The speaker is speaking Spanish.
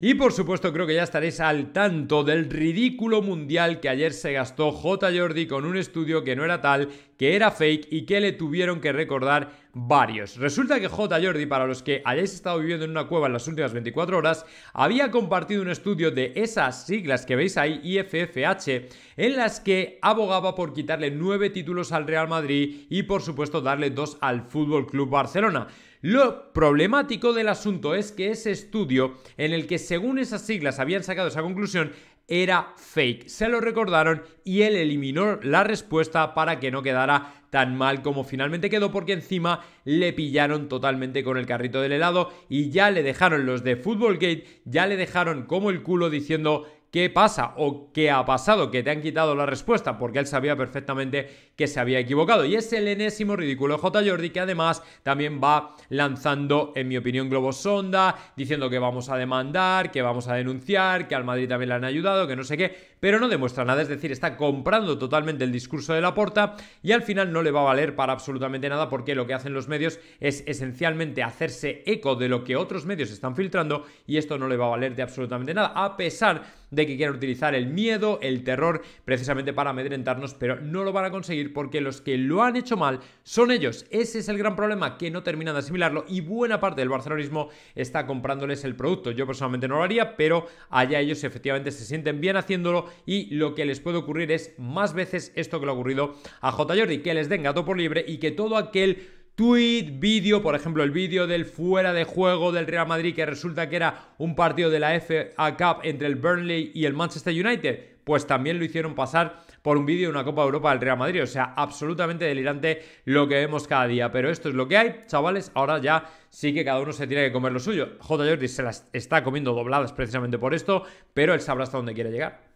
Y por supuesto creo que ya estaréis al tanto del ridículo mundial que ayer se gastó J. Jordi con un estudio que no era tal, que era fake y que le tuvieron que recordar varios. Resulta que J. Jordi, para los que hayáis estado viviendo en una cueva en las últimas 24 horas, había compartido un estudio de esas siglas que veis ahí, IFFH, en las que abogaba por quitarle 9 títulos al Real Madrid y por supuesto darle 2 al Fútbol Club Barcelona. Lo problemático del asunto es que ese estudio, en el que según esas siglas habían sacado esa conclusión, era fake. Se lo recordaron y él eliminó la respuesta para que no quedara tan mal como finalmente quedó porque encima le pillaron totalmente con el carrito del helado y ya le dejaron los de Football Gate, ya le dejaron como el culo diciendo qué pasa o qué ha pasado, que te han quitado la respuesta, porque él sabía perfectamente que se había equivocado. Y es el enésimo ridículo J. Jordi, que además también va lanzando, en mi opinión, Globo sonda, diciendo que vamos a demandar, que vamos a denunciar, que al Madrid también le han ayudado, que no sé qué, pero no demuestra nada, es decir, está comprando totalmente el discurso de la porta y al final no le va a valer para absolutamente nada porque lo que hacen los medios es esencialmente hacerse eco de lo que otros medios están filtrando y esto no le va a valer de absolutamente nada, a pesar de de que quieran utilizar el miedo, el terror, precisamente para amedrentarnos, pero no lo van a conseguir porque los que lo han hecho mal son ellos. Ese es el gran problema, que no terminan de asimilarlo y buena parte del barcelonismo está comprándoles el producto. Yo personalmente no lo haría, pero allá ellos efectivamente se sienten bien haciéndolo y lo que les puede ocurrir es más veces esto que lo ha ocurrido a J. Jordi, que les den gato por libre y que todo aquel tweet, vídeo, por ejemplo, el vídeo del fuera de juego del Real Madrid que resulta que era un partido de la FA Cup entre el Burnley y el Manchester United, pues también lo hicieron pasar por un vídeo de una Copa Europa del Real Madrid. O sea, absolutamente delirante lo que vemos cada día. Pero esto es lo que hay, chavales. Ahora ya sí que cada uno se tiene que comer lo suyo. J. Jordi se las está comiendo dobladas precisamente por esto, pero él sabrá hasta dónde quiere llegar.